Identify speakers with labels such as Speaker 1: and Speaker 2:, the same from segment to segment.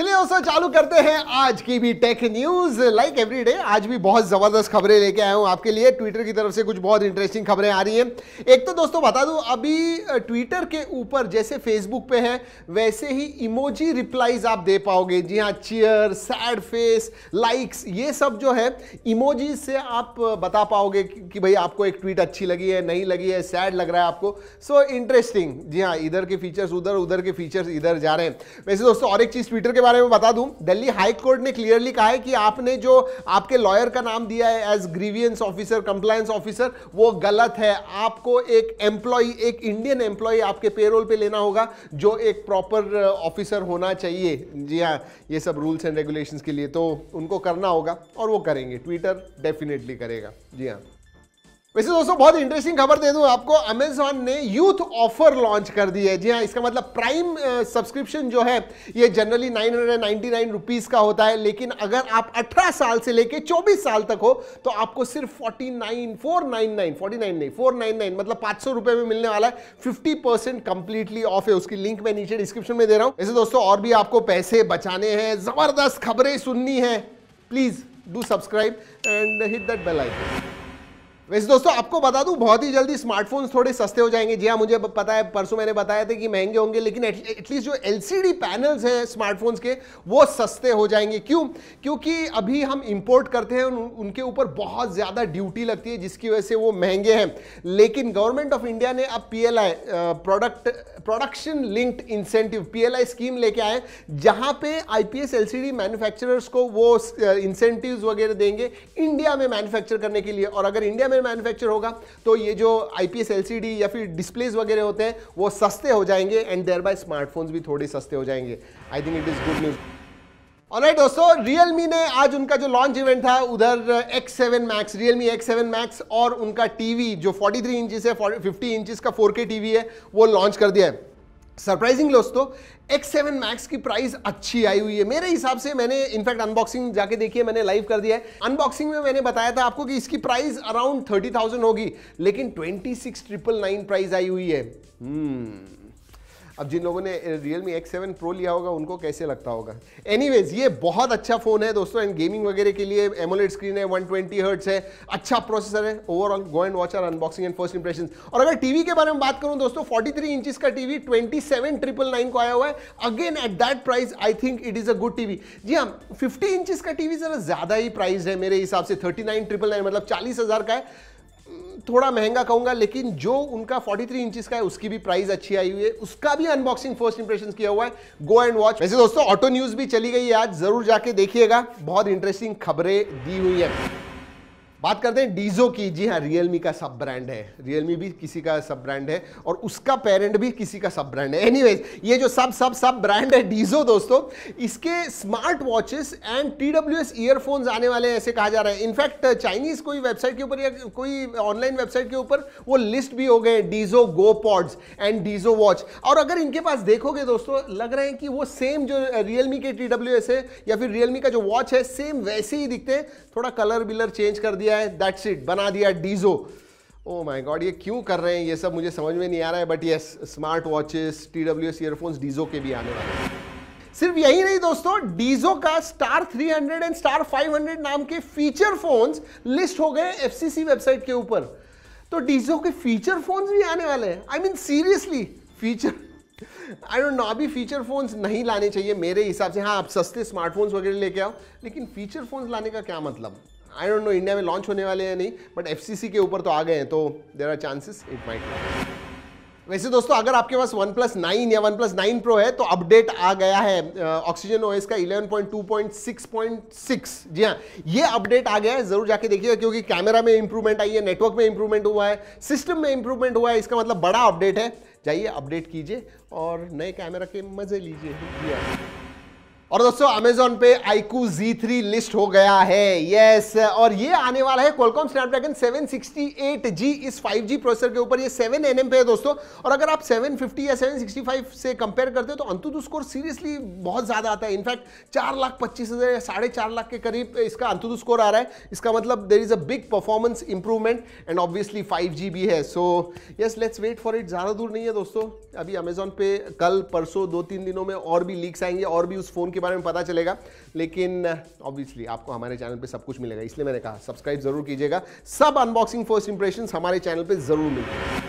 Speaker 1: चलिए दोस्तों चालू करते हैं आज की भी टेक न्यूज लाइक एवरीडे आज भी बहुत जबरदस्त खबरें लेके आया हूं आपके लिए ट्विटर की तरफ से कुछ बहुत इंटरेस्टिंग खबरें आ रही हैं एक तो दोस्तों बता दूं अभी ट्विटर के ऊपर जैसे फेसबुक पे है वैसे ही इमोजी रिप्लाईज आप दे पाओगे जी हाँ चीयर सैड फेस लाइक्स ये सब जो है इमोजी से आप बता पाओगे कि भाई आपको एक ट्वीट अच्छी लगी है नहीं लगी है सैड लग रहा है आपको सो इंटरेस्टिंग जी हाँ इधर के फीचर्स उधर उधर के फीचर्स इधर जा रहे हैं वैसे दोस्तों और एक चीज ट्विटर के बारे में बता दूं दिल्ली हाई कोर्ट ने क्लियरली कहा है कि आपने जो आपके लॉयर का नाम दिया है as grievance officer compliance officer वो गलत है आपको एक एम्प्लॉई एक इंडियन एम्प्लॉई आपके पेरोल पे लेना होगा जो एक प्रॉपर ऑफिसर uh, होना चाहिए जी हाँ ये सब रूल्स एंड रेगुलेशंस के लिए तो उनको करना होगा और वो करेंगे ट्विटर डेफिनेटली करेगा जी हाँ वैसे दोस्तों बहुत इंटरेस्टिंग खबर दे दूं आपको अमेजॉन ने यूथ ऑफर लॉन्च कर दी है जी हाँ इसका मतलब प्राइम सब्सक्रिप्शन जो है ये जनरली 999 रुपीस का होता है लेकिन अगर आप 18 साल से लेके 24 साल तक हो तो आपको सिर्फ 49 499 49 नहीं 499 मतलब पाँच सौ में मिलने वाला है 50 परसेंट कंप्लीटली ऑफ है उसकी लिंक मैं नीचे डिस्क्रिप्शन में दे रहा हूँ वैसे दोस्तों और भी आपको पैसे बचाने हैं ज़बरदस्त खबरें सुननी है please do subscribe and hit that bell icon वैसे दोस्तों आपको बता दूं बहुत ही जल्दी स्मार्टफोन थोड़े सस्ते हो जाएंगे जी हाँ मुझे पता है परसों मैंने बताया था कि महंगे होंगे लेकिन एटलीस्ट जो एलसीडी पैनल्स हैं स्मार्टफोन्स के वो सस्ते हो जाएंगे क्यों क्योंकि अभी हम इंपोर्ट करते हैं उनके ऊपर बहुत ज़्यादा ड्यूटी लगती है जिसकी वजह से वो महंगे हैं लेकिन गवर्नमेंट ऑफ इंडिया ने अब P product production linked incentive I scheme लेके आए जहां पे सी डी मैन्युफैक्चरर्स को वो इंसेंटिव वगैरह देंगे इंडिया में मैन्युफैक्चर करने के लिए और अगर इंडिया में में मैन्युफैक्चर होगा तो ये जो आई पी या फिर डिस्प्लेज वगैरह होते हैं वो सस्ते हो जाएंगे एंड देयर बाय स्मार्टफोन्स भी थोड़े सस्ते हो जाएंगे I think it is good news और राइट दोस्तों रियल ने आज उनका जो लॉन्च इवेंट था उधर X7 seven max Realme X seven max और उनका टीवी जो 43 थ्री इंचेस है 50 इंचेस का 4K टीवी है वो लॉन्च कर दिया है सरप्राइजिंग दोस्तों एक्स सेवन मैक्स की प्राइस अच्छी आई हुई है मेरे हिसाब से मैंने इनफैक्ट अनबॉक्सिंग जाके देखी है मैंने लाइव कर दिया है अनबॉक्सिंग में मैंने बताया था आपको कि इसकी प्राइस अराउंड थर्टी थाउजेंड होगी लेकिन twenty six triple nine price आई हुई है hmm. अब जिन लोगों ने Realme X seven pro लिया होगा उनको कैसे लगता होगा एनीवेज ये बहुत अच्छा फ़ोन है दोस्तों एंड गेमिंग वगैरह के लिए एमोलेट स्क्रीन है 120 ट्वेंटी हर्ट्स है अच्छा प्रोसेसर है overall go and watch our unboxing and first impression और अगर टीवी के बारे में बात करूं दोस्तों 43 थ्री इंचिस का TV twenty seven triple nine को आया हुआ है again at that price I think it is a good TV जी हाँ फिफ्टी इंचिस का टीवी ज़रा ज़्यादा ही प्राइस है मेरे हिसाब से थर्टी नाइन ट्रिपल नाइन मतलब चालीस हज़ार का है थोड़ा महंगा कहूंगा लेकिन जो उनका 43 थ्री इंचज का है उसकी भी प्राइस अच्छी आई हुई है उसका भी अनबॉक्सिंग फर्स्ट इंप्रेशन किया हुआ है गो एंड वॉच वैसे दोस्तों ऑटो न्यूज भी चली गई है आज जरूर जाके देखिएगा बहुत इंटरेस्टिंग खबरें दी हुई है बात करते हैं डीजो की जी हाँ रियलमी का सब ब्रांड है रियलमी भी किसी का सब ब्रांड है और उसका पेरेंट भी किसी का सब ब्रांड है एनी ये जो सब सब सब ब्रांड है डीजो दोस्तों इसके smart watches and T W S earphones आने वाले हैं ऐसे कहा जा रहा है इनफैक्ट चाइनीज कोई वेबसाइट के ऊपर या कोई ऑनलाइन वेबसाइट के ऊपर वो लिस्ट भी हो गए Dizo go pods and Dizo watch और अगर इनके पास देखोगे दोस्तों लग रहे हैं कि वो सेम जो रियलमी के टी डब्ल्यू एस है या फिर रियलमी का जो वॉच है सेम वैसे ही दिखते हैं थोड़ा कलर बिलर चेंज कर दिया दिया है दैट्स इट बना दिया डीजो ओ माय गॉड ये क्यों कर रहे हैं ये सब मुझे समझ में नहीं आ रहा है बट ये smart watches T W S earphones Dizo के भी आने वाले हैं सिर्फ यही नहीं दोस्तों डीजो का स्टार 300 एंड स्टार 500 नाम के फीचर फोन्स लिस्ट हो गए एफसीसी वेबसाइट के ऊपर तो डीजो के फीचर फोन्स भी आने वाले हैं I mean seriously feature I don't know अभी फीचर फोन्स नहीं लाने चाहिए मेरे हिसाब से हाँ आप सस्ते स्मार्टफोन्स वगैरह लेके आओ लेकिन फीचर फोन्स लाने का क्या मतलब आई डोंट नो इंडिया में लॉन्च होने वाले हैं नहीं बट एफ के ऊपर तो आ गए हैं तो there are chances it might वैसे दोस्तों अगर आपके पास वन प्लस नाइन या वन प्लस नाइन प्रो है तो अपडेट आ गया है ऑक्सीजन ओएस का 11.2.6.6 जी हाँ ये अपडेट आ गया है जरूर जाके देखिएगा क्योंकि कैमरा में इंप्रूवमेंट आई है नेटवर्क में इंप्रूवमेंट हुआ है सिस्टम में इंप्रूवमेंट हुआ है इसका मतलब बड़ा अपडेट है जाइए अपडेट कीजिए और नए कैमरा के मजे लीजिए हाँ। और दोस्तों अमेजोन पे आईकू Z3 लिस्ट हो गया है यस और ये आने वाला है कोलकॉम स्नैपड्रैगन 768G इस 5G प्रोसेसर के ऊपर ये 7 पे है दोस्तों और अगर आप 750 या 765 से कंपेयर करते हो तो अंतुतु स्कोर सीरियसली बहुत ज़्यादा आता है इनफैक्ट चार लाख पच्चीस हज़ार या साढ़े चार लाख के करीब इसका अंतुतु स्कोर आ रहा है इसका मतलब there is a big performance improvement and obviously five भी है so yes let's wait for it ज़्यादा दूर नहीं है दोस्तों अभी अमेजोन पे कल परसों दो तीन दिनों में और भी लीक्स आएंगे और भी उस फोन के के बारे में पता चलेगा लेकिन ऑब्वियसली आपको हमारे चैनल पे सब कुछ मिलेगा इसलिए मैंने कहा सब्सक्राइब जरूर कीजिएगा सब अनबॉक्सिंग फर्स्ट इंप्रेशन हमारे चैनल पे जरूर मिलेगा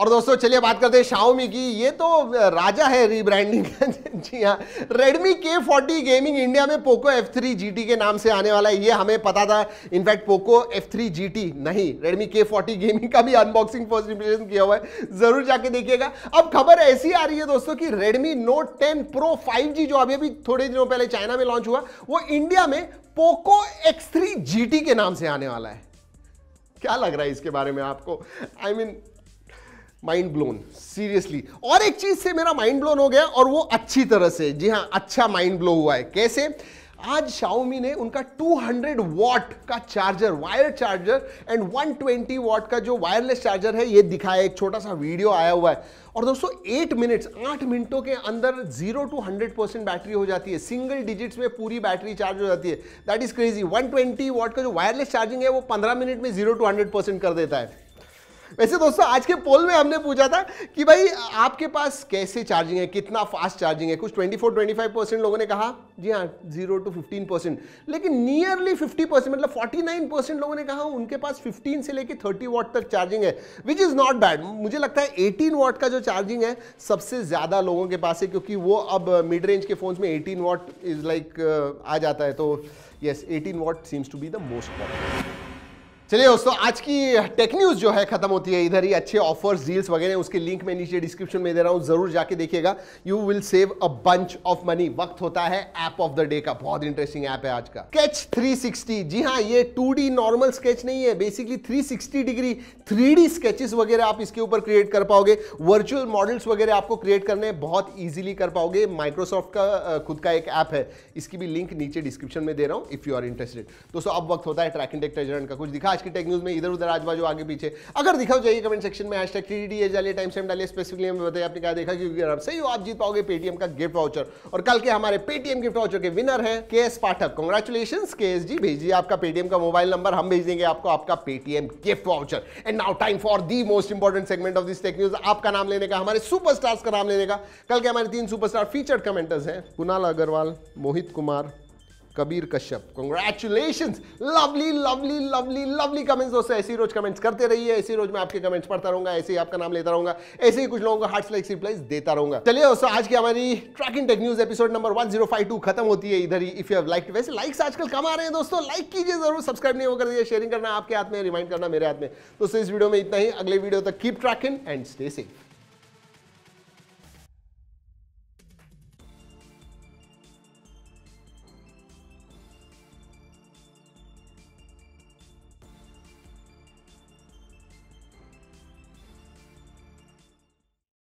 Speaker 1: और दोस्तों चलिए बात करते हैं शाओमी की ये तो राजा है रीब्रांडिंग जी हाँ Redmi K forty gaming India में पोको एफ थ्री जी के नाम से आने वाला है ये हमें पता था in fact Poco F three G नहीं रेडमी के फोर्टी गेमिंग का भी अनबॉक्सिंग फर्स्ट इंप्रेशन किया हुआ है जरूर जाके देखिएगा अब खबर ऐसी आ रही है दोस्तों की Redmi Note ten pro five G जो अभी अभी थोड़े दिनों पहले चाइना में लॉन्च हुआ वो इंडिया में Poco X three G T के नाम से आने वाला है क्या लग रहा है इसके बारे में आपको I I mean mean, mind blown seriously और एक चीज से मेरा माइंड ब्लोन हो गया और वो अच्छी तरह से जी हाँ अच्छा माइंड ब्लो हुआ है कैसे आज शाओमी ने उनका 200 वॉट का charger wire charger and 120 watt का जो वायरलेस चार्जर है ये दिखाया एक छोटा सा वीडियो आया हुआ है और दोस्तों एट मिनट्स आठ मिनटों के अंदर zero to hundred percent battery हो जाती है सिंगल डिजिट्स में पूरी बैटरी चार्ज हो जाती है दैट इज क्रेजी 120 वॉट का जो वायरलेस चार्जिंग है वो पंद्रह मिनट में जीरो टू हंड्रेड परसेंट कर देता है वैसे दोस्तों आज के पोल में हमने पूछा था कि भाई आपके पास कैसे चार्जिंग है कितना फास्ट चार्जिंग है कुछ 24 25 परसेंट लोगों ने कहा जी हाँ जीरो टू 15 परसेंट लेकिन नियरली 50 परसेंट मतलब 49 परसेंट लोगों ने कहा उनके पास 15 से लेकर 30 वॉट तक चार्जिंग है विच इज़ नॉट बैड मुझे लगता है एटीन वॉट का जो चार्जिंग है सबसे ज़्यादा लोगों के पास है क्योंकि वो अब मिड रेंज के फ़ोन्स में एटीन वॉट इज़ लाइक आ जाता है तो yes eighteen watt seems to be the most popular चलिए दोस्तों आज की टेक न्यूज जो है खत्म होती है इधर ही अच्छे ऑफर्स डील्स वगैरह उसके लिंक मैं नीचे डिस्क्रिप्शन में दे रहा हूं जरूर जाके देखिएगा you will save a bunch of money वक्त होता है ऐप ऑफ द डे का बहुत इंटरेस्टिंग ऐप है आज का स्केच 360 जी हाँ ये 2D नॉर्मल स्केच नहीं है बेसिकली 360 डिग्री 3D स्केचेस वगैरह आप इसके ऊपर क्रिएट कर पाओगे वर्चुअल मॉडल्स वगैरह आपको क्रिएट करने बहुत ईजिली कर पाओगे माइक्रोसॉफ्ट का खुद का एक ऐप है इसकी भी लिंक नीचे डिस्क्रिप्शन में दे रहा हूँ इफ यू आर इंटरेस्टेड दोस्तों अब वक्त होता है ट्रैक एंड का कुछ दिखा आज की टेक न्यूज में इधर उधर आज बाजू आगे पीछे अगर दिखाओ जाइए कमेंट सेक्शन में हैश टैग टी डी डालिए टाइम स्टैम डालिए स्पेसिफिकली हमें बताइए आपने क्या देखा क्योंकि आप सही हो आप जीत पाओगे पेटीएम का गिफ्ट वाउचर और कल के हमारे पेटीएम गिफ्ट वाउचर के विनर है K S Pathak congratulation K S ji भेजिए आपका पेटीएम का मोबाइल नंबर हम भेज देंगे आपको आपका Paytm gift voucher and now time for the most important segment of this tech news आपका नाम लेने का हमारे सुपर का नाम लेने का कल के हमारे तीन सुपरस्टार फीचर्ड कमेंटर्स हैं Kunal Agarwal Mohit Kumar Kabir Kashyap congratulation lovely lovely lovely lovely comments दोस्तों ऐसी रोज कमेंट्स करते रहिए ऐसी रोज मैं आपके कमेंट्स पढ़ता रहूंगा ऐसे ही आपका नाम लेता रहूंगा ऐसे ही कुछ लोगों को हार्ट लाइक रिप्लाइज देता रहूंगा चलिए दोस्तों आज की हमारी tracking tech news episode number one zero five two खत्म होती है इधर ही इफ यू हैव लाइक वैसे लाइक्स आजकल कम आ रहे हैं दोस्तों लाइक कीजिए जरूर सब्सक्राइब नहीं होकर शेयरिंग करना आपके हाथ में रिमाइंड करना मेरे हाथ में दोस्तों इस वीडियो में इतना ही अगले वीडियो तक keep tracking and stay safe